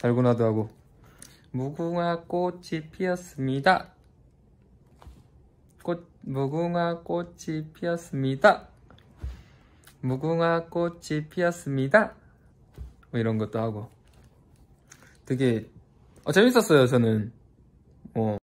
달고나도 하고 무궁화 꽃이 피었습니다 꽃 무궁화 꽃이 피었습니다 무궁화 꽃이 피었습니다 뭐 이런 것도 하고 되게 어, 재밌었어요 저는 어.